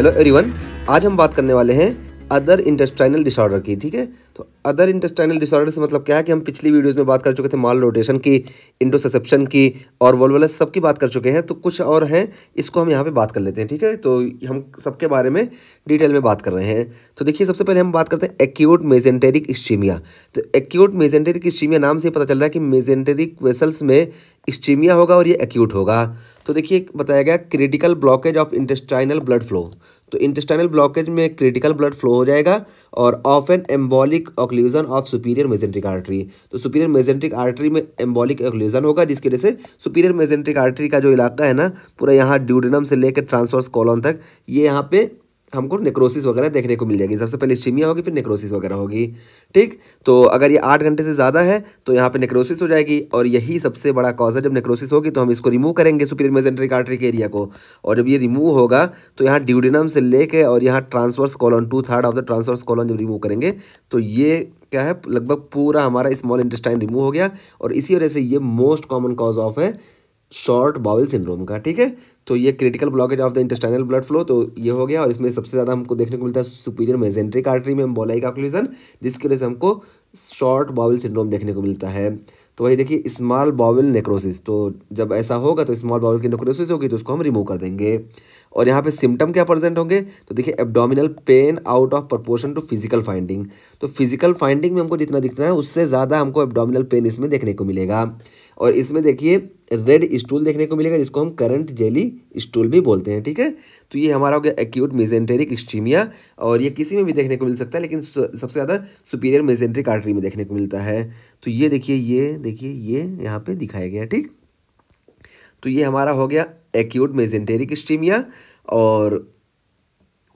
hello everyone आज हम बात करने वाले हैं अदर इंटेस्टाइनल डिसऑर्डर की ठीक है तो अदर इंटेस्टाइनल डिसऑर्डर से मतलब क्या है कि हम पिछली वीडियोस में बात कर चुके थे माल रोटेशन की इंडोसेप्शन की और वोलवलस सब की बात कर चुके हैं तो कुछ और हैं इसको हम यहाँ पे बात कर लेते हैं ठीक है तो हम सबके बारे में डिटेल में बात कर रहे हैं तो देखिए सबसे पहले हम बात करते हैं एक्यूट मेजेंटेरिक स्टीमिया तो एक्यूट मेजेंटेरिक स्टीमिया नाम से पता चल रहा है कि मेजेंटेरिक वेसल्स में स्टीमिया होगा और ये एक्यूट होगा तो देखिए बताया गया critical blockage of intestinal blood flow तो इंटेस्टाइनल ब्लॉकेज में क्रिटिकल ब्लड फ्लो हो जाएगा और of an embolic occlusion of superior mesenteric artery तो सुपीरियर मेजेंट्रिक आर्टरी में एम्बॉलिक ऑक्लूजन होगा जिसकी वजह से सुपीरियर मेजेंट्रिक आर्टरी का जो इलाका है ना पूरा यहाँ ड्यूडनम से लेकर ट्रांसवर्स कॉलोन तक ये यहाँ पे हमको नेक्रोसिस वगैरह देखने को मिल जाएगी सबसे पहले स्टीमिया होगी फिर नेक्रोसिस वगैरह होगी ठीक तो अगर ये आठ घंटे से ज़्यादा है तो यहाँ पे नेक्रोसिस हो जाएगी और यही सबसे बड़ा कॉज है जब नेक्रोसिस होगी तो हम इसको रिमूव करेंगे सुपीरियर मेजेंट्रिक आर्टरी के एरिया को और जब ये रिमूव होगा तो यहाँ ड्यूडिनम से लेके और यहाँ transverse colon two third of the transverse colon जब रिमूव करेंगे तो ये क्या है लगभग पूरा हमारा स्मॉल इंटेस्टाइन रिमूव हो गया और इसी वजह से ये मोस्ट कॉमन कॉज ऑफ है शॉर्ट बाउल सिंड्रोम का ठीक है तो ये critical blockage of the intestinal blood flow तो ये हो गया और इसमें सबसे ज़्यादा हमको देखने को मिलता है सुपीरियर मेजेंट्रिक आर्टरी में एम्बोलाई का ऑक्लूजन जिसकी वजह से हमको शॉर्ट बाउल सिंड्रोम देखने को मिलता है तो वही देखिए स्मॉल बाउल नेक्रोसिस तो जब ऐसा होगा तो स्मॉल बाउल की नेक्रोसिस होगी तो उसको हम रिमूव कर देंगे और यहाँ पे सिम्टम क्या प्रेजेंट होंगे तो देखिए abdominal pain out of proportion to physical finding तो फिजिकल फाइंडिंग में हमको जितना दिखता है उससे ज़्यादा हमको एब्डोमिनल पेन इसमें देखने को मिलेगा और इसमें देखिए रेड स्टूल देखने को मिलेगा जिसको हम करंट जेली स्टूल भी बोलते हैं ठीक है तो ये हमारा हो गया एक्यूट मेजेंटेरिक स्टीमिया और ये किसी में भी देखने को मिल सकता है लेकिन सबसे ज़्यादा सुपीरियर मेजेंट्रिक आर्टरी में देखने को मिलता है तो ये देखिए ये देखिए ये यहाँ पर दिखाया गया ठीक तो ये हमारा हो गया एक्यूट मेजेंटेरिक स्टीमिया और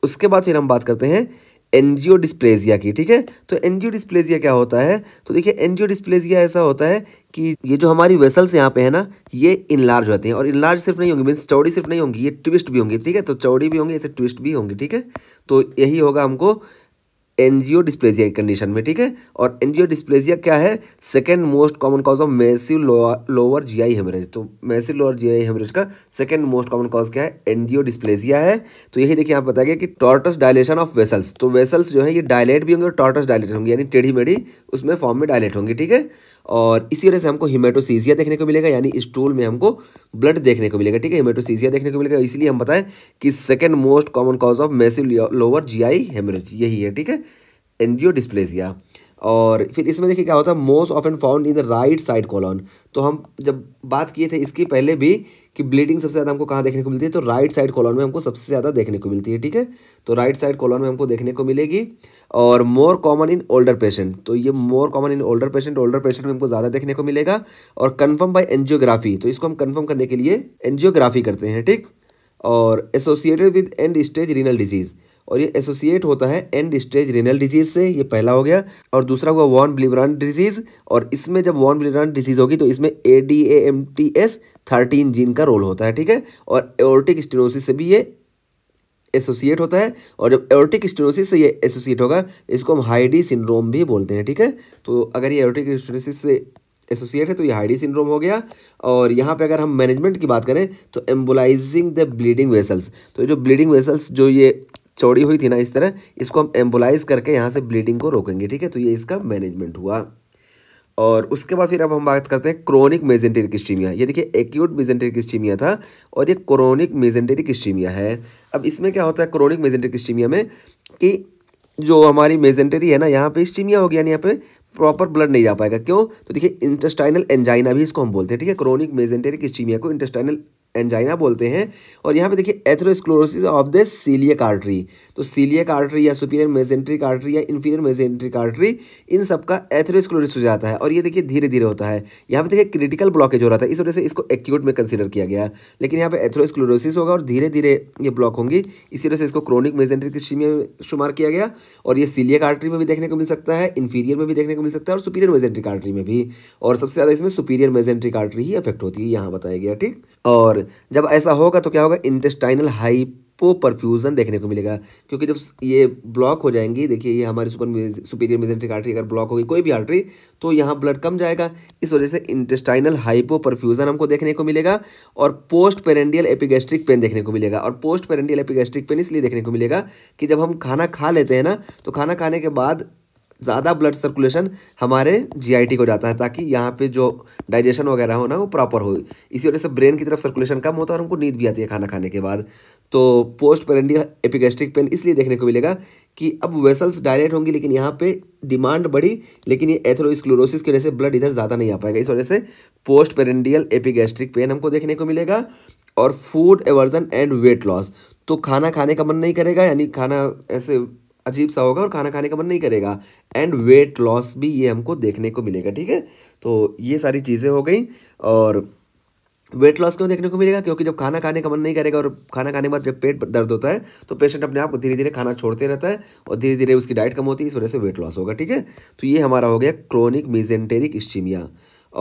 उसके बाद फिर हम बात करते हैं एनजियो डिस्प्लेजिया की ठीक है तो एनजियो डिस्प्लेजिया क्या होता है तो देखिए एनजियो डिस्प्लेजिया ऐसा होता है कि ये जो हमारी वेसल्स यहाँ पे है ना ये इनलार्ज होती हैं और इनलार्ज सिर्फ नहीं होंगी मीन्स चौड़ी सिर्फ नहीं होंगी ये ट्विस्ट भी होंगी ठीक है तो चौड़ी भी होंगी ऐसे ट्विस्ट भी होंगी ठीक है तो यही होगा हमको एनजीओ डिस्प्लेजिया की कंडीशन में ठीक है और एनजीओ डिस्प्लेजिया क्या है second most common cause of massive lower G I haemorrhage तो massive lower G I haemorrhage का सेकेंड मोस्ट कॉमन कॉज क्या है एनजीओ डिस्प्लेजिया है तो यही देखिए आप बताया गया कि टॉर्टस डायलेशन ऑफ वेसल्स तो वेसल्स जो है ये डायलेट भी होंगे और टॉर्टस डायलेट होंगे यानी टेढ़ी मेढ़ी उसमें फॉर्म में डायलेट होंगे ठीक है और इसी वजह से हमको हिमेटोसीजिया देखने को मिलेगा यानी स्टूल में हमको ब्लड देखने को मिलेगा ठीक है हिमेटोसीजिया देखने को मिलेगा इसलिए हम बताएं कि second most common cause of massive lower G I haemorrhage यही है ठीक है एनजीओ डिस्प्लेसिया और फिर इसमें देखिए क्या होता है most often found in the right side colon तो हम जब बात किए थे इसके पहले भी कि ब्लीडिंग सबसे ज़्यादा हमको कहाँ देखने को मिलती है तो राइट साइड कॉलोन में हमको सबसे ज़्यादा देखने को मिलती है ठीक है तो राइट साइड कॉलोन में हमको देखने को मिलेगी और more common in older patient तो ये more common in older patient older patient में हमको ज़्यादा देखने को मिलेगा और कन्फर्म बाई एनजियोग्राफी तो इसको हम कन्फर्म करने के लिए एनजियोग्राफी करते हैं ठीक और associated with end stage renal disease और ये एसोसिएट होता है एंड स्टेज रेनल डिजीज से ये पहला हो गया और दूसरा हुआ वॉन ब्लिवरान डिजीज और इसमें जब वॉन ब्लिवरान डिजीज होगी तो इसमें A D A M T S thirteen gene का रोल होता है ठीक है और एओर्टिक स्टेनोसिस से भी ये एसोसिएट होता है और जब एरोटिक स्टेनोसिस से ये एसोसिएट होगा इसको हम हाइडी सिंड्रोम भी बोलते हैं ठीक है तो अगर ये एरोटिक स्टेनोसिस से एसोसिएट है तो ये हाइडी सिंड्रोम हो गया और यहाँ पे अगर हम मैनेजमेंट की बात करें तो एम्बुलाइजिंग द ब्लीडिंग वेसल्स तो ये जो ब्लीडिंग वेसल्स जो ये चौड़ी हुई थी ना इस तरह इसको हम एम्बुलाइज करके यहाँ से ब्लीडिंग को रोकेंगे ठीक है तो ये इसका मैनेजमेंट हुआ और उसके बाद फिर अब हम बात करते हैं क्रोनिक मेजेंटेरिक स्टीमिया ये देखिए एक्यूट मेजेंटेरिक स्टीमिया था और ये क्रोनिक मेजेंटेरिक स्टीमिया है अब इसमें क्या होता है क्रोनिक मेजेंटेरिक स्टीमिया में कि जो हमारी मेजेंटेरी है ना यहाँ पे स्टीमिया होगी यानी यहाँ पे प्रॉपर ब्लड नहीं जा पाएगा क्यों तो देखिए इंटेस्टाइनल एंजाइना भी इसको हम बोलते हैं ठीक है क्रोनिक मेजेंटेरिक स्टीमिया को इंटेस्टाइनल एंजाइना बोलते हैं और यहाँ पे देखिए atherosclerosis of the coeliac artery तो सीलियक आर्टरी या सुपीरियर मेजेंट्रिक आर्टरी या इन्फीरियर मेजेंट्रिक आर्टरी इन सब का एथरोस्क्लोरोसिस हो जाता है और ये देखिए धीरे धीरे होता है यहाँ पे देखिए क्रिटिकल ब्लॉकेज हो रहा था इस वजह से इसको एक्यूट में कंसिडर किया गया लेकिन यहाँ पर एथरोस्क्लोरोसिस होगा और धीरे धीरे ये ब्लॉक होंगी इसी वजह से इसको क्रोनिक मेजेंट्रिक कृषि में शुमार किया गया और ये सीलियक आर्टरी में भी देखने को मिल सकता है इन्फीरियर में भी देखने को मिल सकता है और सुपीरियर मेजेंट्रिक आर्टरी में भी और सबसे ज़्यादा इसमें सुपीरियर मेजेंट्रिक आर्टरी ही अफेक्ट होती है यहाँ बताया गया ठीक और जब ऐसा होगा तो क्या होगा इंटेस्टाइनल हाइपो परफ्यूज़न देखने को मिलेगा क्योंकि जब ये ब्लॉक हो जाएंगी देखिए ये हमारी सुपर सुपीरियर मेजेंट्रिक आर्टरी अगर ब्लॉक होगी कोई भी आर्टरी तो यहाँ ब्लड कम जाएगा इस वजह से इंटेस्टाइनल हाइपो परफ्यूज़न हमको देखने को मिलेगा और पोस्ट पेरेंडियल एपिगेस्ट्रिक पेन देखने को मिलेगा और पोस्ट पेरेंडियल एपिगेस्ट्रिक पेन इसलिए देखने को मिलेगा कि जब हम खाना खा लेते हैं ना तो खाना खाने के बाद ज़्यादा ब्लड सर्कुलेशन हमारे जीआईटी को जाता है ताकि यहाँ पे जो डाइजेशन वगैरह हो ना वो प्रॉपर हो इसी वजह से ब्रेन की तरफ सर्कुलेशन कम होता है और हमको नींद भी आती है खाना खाने के बाद तो पोस्ट पेरेंडियल एपिगेस्ट्रिक पेन इसलिए देखने को मिलेगा कि अब वेसल्स डायलेट होंगी लेकिन यहाँ पे डिमांड बढ़ी लेकिन ये एथ्रोस्क्लोरोसिस की वजह से ब्लड इधर ज़्यादा नहीं आ पाएगा इस वजह से पोस्ट पेरेंडियल एपिगेस्ट्रिक पेन हमको देखने को मिलेगा और food aversion and weight loss तो खाना खाने का मन नहीं करेगा यानी खाना ऐसे अजीब सा होगा और खाना खाने का मन नहीं करेगा एंड वेट लॉस भी ये हमको देखने को मिलेगा ठीक है तो ये सारी चीज़ें हो गई और वेट लॉस क्यों देखने को मिलेगा क्योंकि जब खाना खाने का मन नहीं करेगा और खाना खाने के बाद जब पेट दर्द होता है तो पेशेंट अपने आप को धीरे धीरे खाना छोड़ते रहता है और धीरे धीरे उसकी डाइट कम होती है इस वजह से वेट लॉस होगा ठीक है तो ये हमारा हो गया क्रोनिक मिजेंटेरिक इस्टीमिया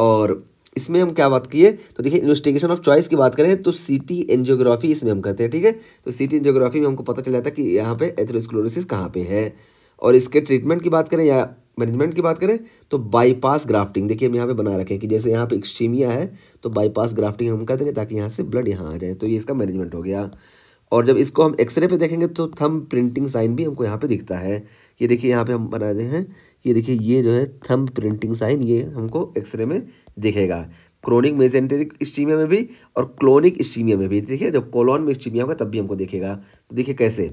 और इसमें हम क्या बात किए तो देखिए इन्वेस्टिगेशन ऑफ चॉइस की बात करें तो सिटी एंजियोग्राफी इसमें हम करते हैं ठीक है तो सिटी एंजियोग्राफी में हमको पता चल जाता है कि यहाँ पे एथेरोस्क्लोरोसिस कहाँ पे है और इसके ट्रीटमेंट की बात करें या मैनेजमेंट की बात करें तो बाईपास ग्राफ्टिंग देखिए हम यहाँ पे बना रखें कि जैसे यहाँ पे एक्सट्रीमिया है तो बाईपास ग्राफ्टिंग हम कर देंगे ताकि यहाँ से ब्लड यहाँ आ जाए तो ये इसका मैनेजमेंट हो गया और जब इसको हम एक्सरे पे देखेंगे तो थम प्रिंटिंग साइन भी हमको यहाँ पे दिखता है ये देखिए यहाँ पे हम बना रहे हैं ये देखिए ये जो है थंब प्रिंटिंग साइन ये हमको एक्सरे में दिखेगा क्रोनिक मेजेंटेरिक स्टीमिया में भी और क्लोनिक स्टीमिया में भी देखिए जब कोलोन में स्टीमिया होगा तब भी हमको देखेगा तो देखिए कैसे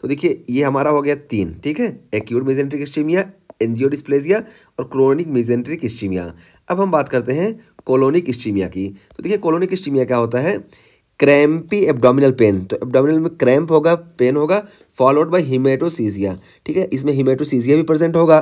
तो देखिए ये हमारा हो गया तीन ठीक है acute mesenteric ischaemia angiodysplasia और क्रोनिक मेजेंटेरिक स्टीमिया अब हम बात करते हैं कोलोनिक स्टीमिया की तो देखिए कोलोनिक स्टीमिया क्या होता है क्रैम्पी एब्डोमिनल पेन तो एब्डोमिनल में क्रैम्प होगा पेन होगा फॉलोड बाय हिमेटोसीजिया ठीक है इसमें हिमेटोसीजिया भी प्रेजेंट होगा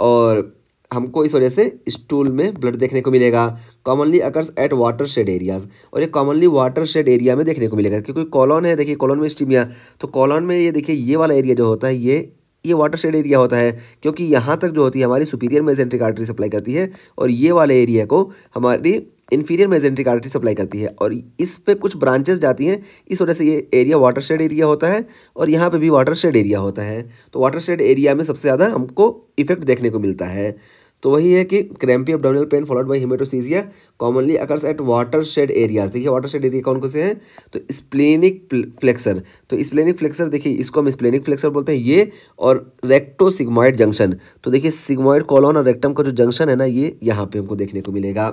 और हमको इस वजह से स्टूल में ब्लड देखने को मिलेगा commonly occurs at watershed areas और ये कॉमनली वाटर शेड एरिया में देखने को मिलेगा क्योंकि कॉलोन है देखिए कॉलोन में स्टीमिया तो कॉलोन में ये देखिए ये वाला एरिया जो होता है ये ये वाटर शेड एरिया होता है क्योंकि यहाँ तक जो होती है हमारी सुपीरियर मेजेंट्रिक आर्टरी सप्लाई करती है और ये वाले एरिया को हमारी इन्फीरियर मेजेंट्रिक आर्टरी सप्लाई करती है और इस पे कुछ ब्रांचेस जाती हैं इस वजह से ये एरिया वाटर शेड एरिया होता है और यहाँ पे भी वाटर शेड एरिया होता है तो वाटर शेड एरिया में सबसे ज़्यादा हमको इफेक्ट देखने को मिलता है तो वही है कि crampy abdominal pain followed by haematochezia commonly occurs at watershed areas देखिए वाटर शेड एरिया कौन कौन से हैं तो स्प्लेनिक फ्लेक्सर तो स्प्लेनिक फ्लेक्सर देखिए इसको हम स्प्लेनिक फ्लेक्सर बोलते हैं ये और रेक्टो सिग्मॉइड जंक्शन तो देखिए सिग्मॉइड कॉलोन और रेक्टम का जो जंक्शन है ना ये यहाँ पे हमको देखने को मिलेगा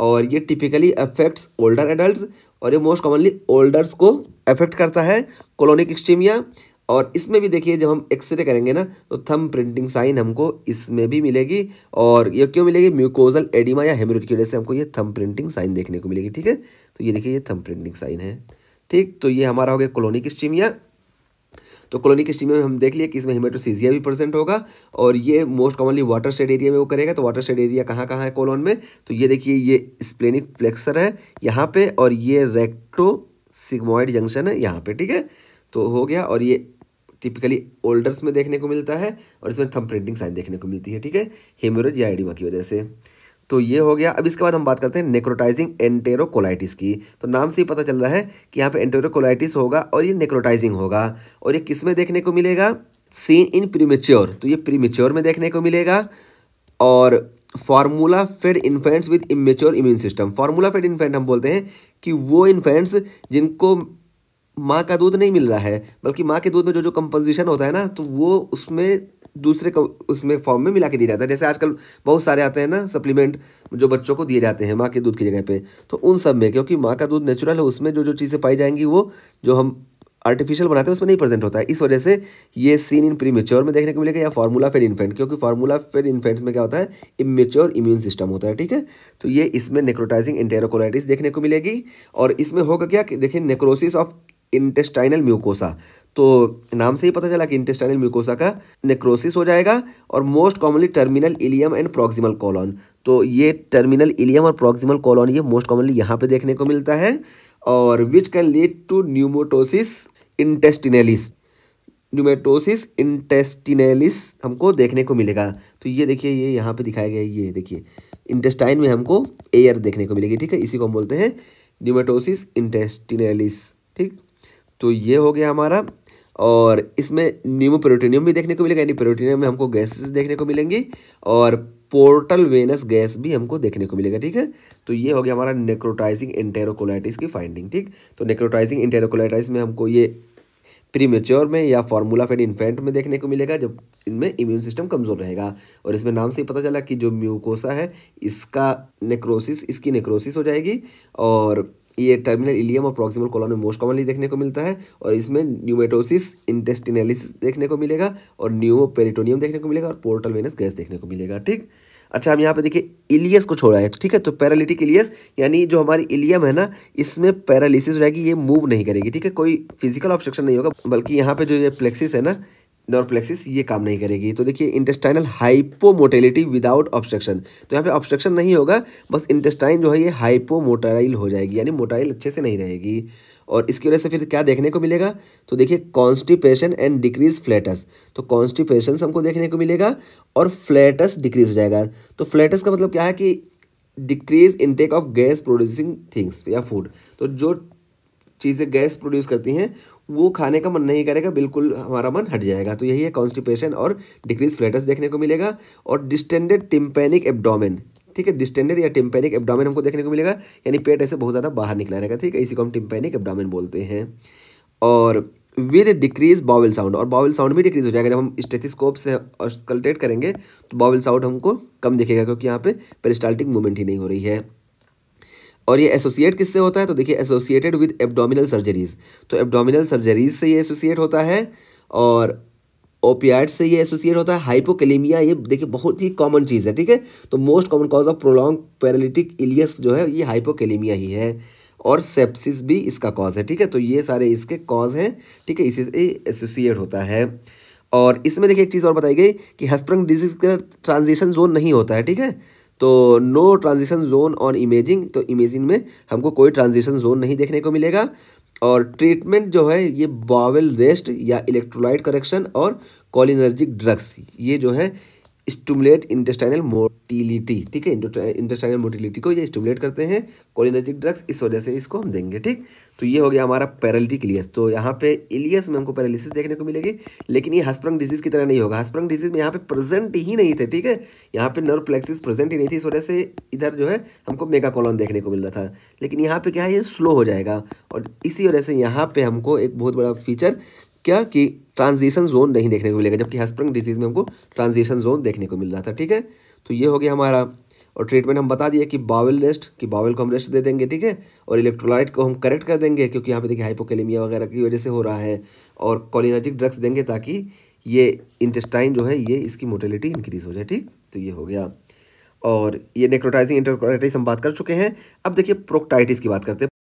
और ये टिपिकली अफेक्ट्स ओल्डर एडल्ट और ये मोस्ट कॉमनली ओल्डर्स को अफेक्ट करता है कॉलोनिक एक्सट्रीमिया और इसमें भी देखिए जब हम एक्सरे करेंगे ना तो थम प्रिंटिंग साइन हमको इसमें भी मिलेगी और ये क्यों मिलेगी म्यूकोजल एडिमा या हेमरेज की वजह से हमको ये थम प्रिंटिंग साइन देखने को मिलेगी ठीक है तो ये देखिए ये थम प्रिंटिंग साइन है ठीक तो ये हमारा हो गया कॉलोनिक स्टीमिया तो कॉलोनी की स्टीमिया में हम देख लिए कि इसमें हिमेटोसीजिया भी प्रेजेंट होगा और ये most commonly watershed area में वो करेगा तो वाटर शेड एरिया कहाँ कहाँ है कॉलोन में तो ये देखिए ये स्प्लेनिक फ्लेक्सर है यहाँ पे और ये रेक्टो सिग्मोइड जंक्शन है यहाँ पे ठीक है तो हो गया और ये टिपिकली ओल्डर्स में देखने को मिलता है और इसमें थम प्रिंटिंग साइन देखने को मिलती है ठीक है हेमोरेज या एडिमा की वजह से तो ये हो गया अब इसके बाद हम बात करते हैं नेक्रोटाइजिंग एंटेरोकोलाइटिस की तो नाम से ही पता चल रहा है कि यहाँ पे एंटेरोकोलाइटिस होगा और ये नेक्रोटाइजिंग होगा और ये किस में देखने को मिलेगा सीन इन प्रीमेच्योर तो ये प्रीमेच्योर में देखने को मिलेगा और formula fed infants with immature immune system formula fed infant हम बोलते हैं कि वो इन्फेंट्स जिनको माँ का दूध नहीं मिल रहा है बल्कि माँ के दूध में जो जो कंपोजिशन होता है ना तो वो उसमें दूसरे को उसमें फॉर्म में मिला के दिया जाता है जैसे आजकल बहुत सारे आते हैं ना सप्लीमेंट जो बच्चों को दिए जाते हैं माँ के दूध की जगह पे तो उन सब में क्योंकि माँ का दूध नेचुरल है उसमें जो जो चीज़ें पाई जाएंगी वो जो हम आर्टिफिशियल बनाते हैं उसमें नहीं प्रेजेंट होता है इस वजह से ये सीन इन प्री में देखने को मिलेगा या फार्मूला फेड इन्फेंट क्योंकि फार्मूला फेड इन्फेंट्स में क्या होता है इमेच्योर इम्यून सिस्टम होता है ठीक है तो ये इसमें नेक्रोटाइजिंग एंटेरोकोलाइटिस देखने को मिलेगी और इसमें होगा क्या कि देखिए नेक्रोसिस ऑफ इंटेस्टाइनल म्यूकोसा तो नाम से ही पता चला कि इंटेस्टाइनल म्यूकोसा का नेक्रोसिस हो जाएगा और most commonly terminal ileum and proximal colon तो ये टर्मिनल इलियम और प्रॉक्सिमल कॉलोन ये मोस्ट कॉमनली यहाँ पे देखने को मिलता है और which can lead to pneumatosis intestinalis pneumatosis intestinalis हमको देखने को मिलेगा तो ये देखिए ये यहाँ पे दिखाया गया ये देखिए इंटेस्टाइन में हमको एयर देखने को मिलेगी ठीक है इसी को हम बोलते हैं न्यूमेटोसिस इंटेस्टिनेलिस ठीक तो ये हो गया हमारा और इसमें न्यूमो भी देखने को मिलेगा यानी पेरोटीनियम में हमको गैसेस देखने को मिलेंगी और पोर्टल वेनस गैस भी हमको देखने को मिलेगा ठीक है तो ये हो गया हमारा नेक्रोटाइजिंग एंटेरोकोलाइटिस की फाइंडिंग ठीक तो नेक्रोटाइजिंग एंटेरोकोलाइटिस में हमको ये प्रीमेच्योर में या फार्मूला फेड इन्फेंट में देखने को मिलेगा जब इनमें इम्यून सिस्टम कमज़ोर रहेगा और इसमें नाम से ही पता चला कि जो म्यूकोसा है इसका नेक्रोसिस इसकी नेक्रोसिस हो जाएगी और ये टर्मिनल इलियम और प्रॉक्सिमल कॉलम में मोस्ट कॉमनली देखने को मिलता है और इसमें न्यूमेटोसिस इंटेस्टिनलिस देखने को मिलेगा और न्यूमोपेरिटोनियम देखने को मिलेगा और पोर्टल वेनस गैस देखने को मिलेगा ठीक अच्छा हम यहाँ पे देखिए इलियस को छोड़ा है ठीक है तो पैरालिटिक इलियस यानी जो हमारी इलियम है ना इसमें पैरालिसिस हो जाएगी ये मूव नहीं करेगी ठीक है कोई फिजिकल ऑब्स्ट्रक्शन नहीं होगा बल्कि यहाँ पे जो ये प्लेक्सिस है ना नर्वप्लेक्सिस ये काम नहीं करेगी तो देखिए इंटेस्टाइनल हाइपोमोटेलिटी विदाउट ऑब्स्ट्रक्शन तो यहाँ पे ऑब्स्ट्रक्शन नहीं होगा बस इंटेस्टाइन जो है ये हाइपोमोटाइल हो जाएगी यानी मोटाइल अच्छे से नहीं रहेगी और इसकी वजह से फिर क्या देखने को मिलेगा तो देखिए कॉन्स्टिपेशन एंड डिक्रीज फ्लैटस तो कॉन्स्टिपेशन हमको देखने को मिलेगा और फ्लैटस डिक्रीज हो जाएगा तो फ्लैटस का मतलब क्या है कि decrease intake of gas producing things या फूड तो जो चीज़ें गैस प्रोड्यूस करती हैं वो खाने का मन नहीं करेगा बिल्कुल हमारा मन हट जाएगा तो यही है कॉन्स्टिपेशन और डिक्रीज फ्लैटस देखने को मिलेगा और डिस्टेंडेड टिम्पेनिक एब्डोमेन ठीक है डिस्टेंडेड या टिम्पेनिक एब्डोमेन हमको देखने को मिलेगा यानी पेट ऐसे बहुत ज़्यादा बाहर निकला रहेगा ठीक है इसी को हम टिम्पेनिक एब्डोमेन बोलते हैं और विद डिक्रीज बाउल साउंड और बाउल साउंड भी डिक्रीज हो जाएगा जब हम स्टेथिस्कोप से कल्टेट करेंगे तो बाउल साउंड हमको कम दिखेगा क्योंकि यहाँ पे पेरिस्टाल्टिक मूवमेंट ही नहीं हो रही है और ये एसोसिएट किससे होता है तो देखिए एसोसिएटेड विद एब्डोमिनल सर्जरीज तो एब्डोमिनल सर्जरीज से ये एसोसिएट होता है और ओपियाड से ये एसोसिएट होता है हाइपोकेलेमिया ये देखिए बहुत ही कॉमन चीज़ है ठीक है तो most common cause of prolong paralytic ileus जो है ये हाइपोकेलेमिया ही है और सेप्सिस भी इसका कॉज है ठीक है तो ये सारे इसके कॉज हैं ठीक है इसी से एसोसिएट होता है और इसमें देखिए एक चीज़ और बताई गई कि हस्प्रंग डिजीज का ट्रांजिशन जोन नहीं होता है ठीक है तो no transition zone on imaging तो इमेजिंग में हमको कोई ट्रांजिशन जोन नहीं देखने को मिलेगा और ट्रीटमेंट जो है ये बावल रेस्ट या इलेक्ट्रोलाइट करेक्शन और कॉलिनर्जिक ड्रग्स ये जो है स्टूमुलेट इंटेस्टाइनल मोटिलिटी ठीक है इंटेस्टाइनल मोटिलिटी को ये स्टूमुलेट करते हैं कोलिनर्जिक ड्रग्स इस वजह से इसको हम देंगे ठीक तो ये हो गया हमारा पैरालिटिक इलियस तो यहाँ पे इलियस में हमको पैरालिसिस देखने को मिलेगी लेकिन ये हस्प्रंग डिजीज की तरह नहीं होगा हस्प्रंग डिजीज में यहाँ पे प्रेजेंट ही नहीं थे ठीक है यहाँ पे नर्व प्लेक्सिस प्रेजेंट ही नहीं थी इस वजह से इधर जो है हमको मेगा कॉलॉन देखने को मिल रहा था लेकिन यहाँ पे क्या है ये स्लो हो जाएगा और इसी वजह से यहाँ पे हमको एक बहुत बड़ा फीचर क्या कि ट्रांजिशन जोन नहीं देखने को मिलेगा जबकि हस्प्रंग डिजीज़ में हमको ट्रांजिशन जोन देखने को मिल रहा था ठीक है तो ये हो गया हमारा और ट्रीटमेंट हम बता दिए कि बावल रेस्ट कि बावल को हम रेस्ट दे देंगे ठीक है और इलेक्ट्रोलाइट को हम करेक्ट कर देंगे क्योंकि यहाँ पे देखिए हाइपोकेलेमिया वगैरह की वजह से हो रहा है और कॉलिनाटिक ड्रग्स देंगे ताकि ये इंटेस्टाइन जो है ये इसकी मोटेलिटी इंक्रीज़ हो जाए ठीक तो ये हो गया और ये नेक्रोटाइजिंग इंटरक्रोटाइटिस हम बात कर चुके हैं अब देखिए प्रोक्टाइटिस की बात करते हैं